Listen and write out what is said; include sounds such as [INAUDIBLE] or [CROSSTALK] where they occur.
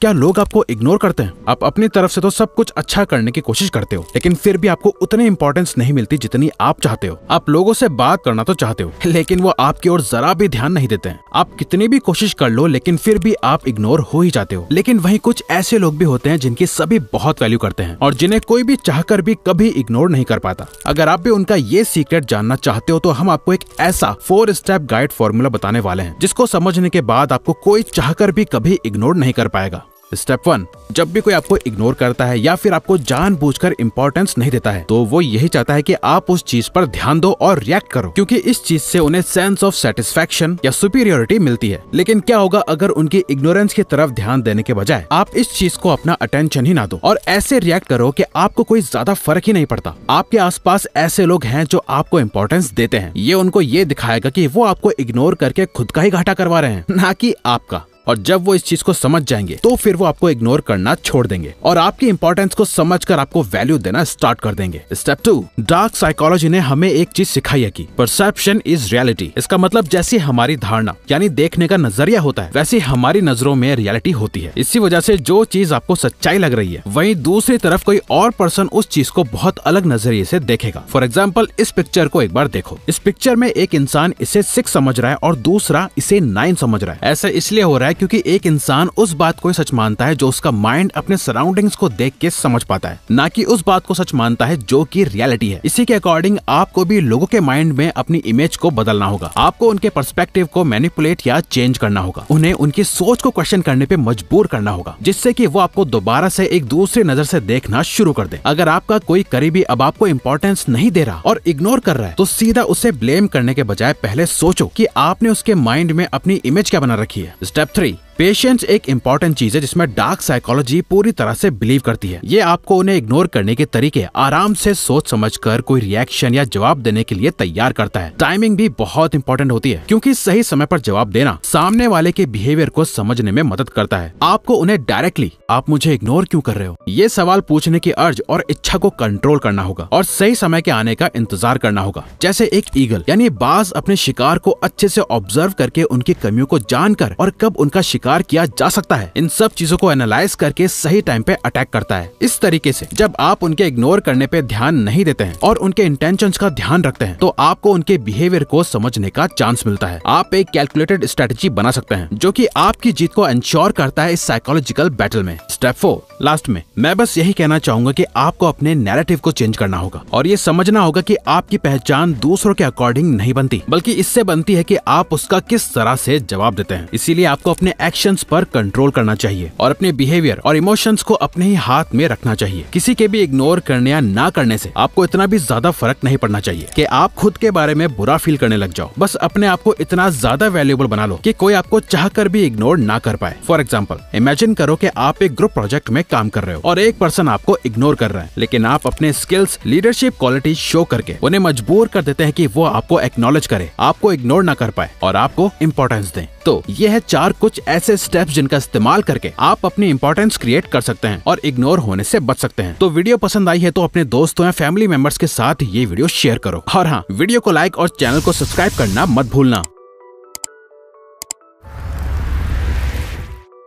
क्या लोग आपको इग्नोर करते हैं आप अपनी तरफ से तो सब कुछ अच्छा करने की कोशिश करते हो लेकिन फिर भी आपको उतनी इम्पोर्टेंस नहीं मिलती जितनी आप चाहते हो आप लोगों से बात करना तो चाहते हो [LAUGHS] लेकिन वो आपकी ओर जरा भी ध्यान नहीं देते हैं आप कितनी भी कोशिश कर लो लेकिन फिर भी आप इग्नोर हो ही जाते हो लेकिन वही कुछ ऐसे लोग भी होते हैं जिनकी सभी बहुत वैल्यू करते हैं और जिन्हें कोई भी चाह भी कभी इग्नोर नहीं कर पाता अगर आप भी उनका ये सीक्रेट जानना चाहते हो तो हम आपको एक ऐसा फोर स्टेप गाइड फॉर्मूला बताने वाले हैं जिसको समझने के बाद आपको कोई चाह भी कभी इग्नोर नहीं कर पाएगा स्टेप वन जब भी कोई आपको इग्नोर करता है या फिर आपको जानबूझकर इम्पोर्टेंस नहीं देता है तो वो यही चाहता है कि आप उस चीज पर ध्यान दो और रिएक्ट करो क्योंकि इस चीज से उन्हें सेंस ऑफ सेटिस्फेक्शन या सुपीरियोरिटी मिलती है लेकिन क्या होगा अगर उनकी इग्नोरेंस की तरफ ध्यान देने के बजाय आप इस चीज को अपना अटेंशन ही ना दो और ऐसे रिएक्ट करो की आपको कोई ज्यादा फर्क ही नहीं पड़ता आपके आसपास ऐसे लोग हैं जो आपको इम्पोर्टेंस देते हैं ये उनको ये दिखाएगा की वो आपको इग्नोर करके खुद का ही घाटा करवा रहे हैं न की आपका और जब वो इस चीज को समझ जाएंगे तो फिर वो आपको इग्नोर करना छोड़ देंगे और आपकी इम्पोर्टेंस को समझ कर आपको वैल्यू देना स्टार्ट कर देंगे स्टेप टू डार्क साइकोलॉजी ने हमें एक चीज सिखाई है की परसेप्शन इज रियलिटी इसका मतलब जैसी हमारी धारणा यानी देखने का नजरिया होता है वैसी हमारी नजरों में रियलिटी होती है इसी वजह से जो चीज आपको सच्चाई लग रही है वही दूसरी तरफ कोई और पर्सन उस चीज को बहुत अलग नजरिए से देखेगा फॉर एग्जाम्पल इस पिक्चर को एक बार देखो इस पिक्चर में एक इंसान इसे सिक्स समझ रहा है और दूसरा इसे नाइन समझ रहा है ऐसा इसलिए हो रहा है है क्योंकि एक इंसान उस बात को सच मानता है जो उसका माइंड अपने सराउंडिंग्स को देख के समझ पाता है न की उस बात को सच मानता है जो की रियलिटी है इसी के अकॉर्डिंग आपको भी लोगों के माइंड में अपनी इमेज को बदलना होगा आपको उनके परस्पेक्टिव को मैनिपुलेट या चेंज करना होगा उन्हें उनकी सोच को क्वेश्चन करने पे मजबूर करना होगा जिससे कि वो आपको दोबारा से एक दूसरी नजर से देखना शुरू कर दे अगर आपका कोई करीबी अब आपको इम्पोर्टेंस नहीं दे रहा और इग्नोर कर रहा है तो सीधा उसे ब्लेम करने के बजाय पहले सोचो कि आपने उसके माइंड में अपनी इमेज क्या बना रखी है स्टेप थ्री पेशेंस एक इम्पोर्टेंट चीज है जिसमें डार्क साइकोलॉजी पूरी तरह से बिलीव करती है ये आपको उन्हें इग्नोर करने के तरीके आराम से सोच समझ कर कोई रिएक्शन या जवाब देने के लिए तैयार करता है टाइमिंग भी बहुत इंपॉर्टेंट होती है क्योंकि सही समय पर जवाब देना सामने वाले के बिहेवियर को समझने में मदद करता है आपको उन्हें डायरेक्टली आप मुझे इग्नोर क्यूँ कर रहे हो ये सवाल पूछने की अर्ज और इच्छा को कंट्रोल करना होगा और सही समय के आने का इंतजार करना होगा जैसे एक ईगल यानी बाज अपने शिकार को अच्छे ऐसी ऑब्जर्व करके उनकी कमियों को जान और कब उनका शिकार शिकार किया जा सकता है इन सब चीजों को एनालाइज करके सही टाइम पे अटैक करता है इस तरीके से जब आप उनके इग्नोर करने पे ध्यान नहीं देते हैं और उनके इंटेंशन का ध्यान रखते हैं तो आपको उनके बिहेवियर को समझने का चांस मिलता है आप एक कैलकुलेटेड स्ट्रेटेजी बना सकते हैं जो की आपकी जीत को इंश्योर करता है इस साइकोलॉजिकल बैटल में स्टेप फोर लास्ट में मैं बस यही कहना चाहूंगा कि आपको अपने नैरेटिव को चेंज करना होगा और ये समझना होगा कि आपकी पहचान दूसरों के अकॉर्डिंग नहीं बनती बल्कि इससे बनती है कि आप उसका किस तरह से जवाब देते हैं इसीलिए आपको अपने एक्शन पर कंट्रोल करना चाहिए और अपने बिहेवियर और इमोशंस को अपने ही हाथ में रखना चाहिए किसी के भी इग्नोर करने या ना करने से आपको इतना भी ज्यादा फर्क नहीं पड़ना चाहिए कि आप खुद के बारे में बुरा फील करने लग जाओ बस अपने आप को इतना ज्यादा वैल्यूबल बना लो कि कोई आपको चाह कर भी इग्नोर ना कर पाए फॉर एग्जाम्पल इमेजिन करो कि आप एक ग्रुप प्रोजेक्ट में काम कर रहे हो और एक पर्सन आपको इग्नोर कर रहा है लेकिन आप अपने स्किल्स लीडरशिप क्वालिटी शो करके उन्हें मजबूर कर देते हैं कि वो आपको एक्नोलेज करे आपको इग्नोर ना कर पाए और आपको इम्पोर्टेंस दें तो ये है चार कुछ ऐसे स्टेप जिनका इस्तेमाल करके आप अपनी इम्पोर्टेंस क्रिएट कर सकते हैं और इग्नोर होने से बच सकते हैं तो वीडियो पसंद आई है तो अपने दोस्तों या फैमिली मेंबर्स के साथ ये वीडियो शेयर करो और हाँ वीडियो को लाइक और चैनल को सब्सक्राइब करना मत भूलना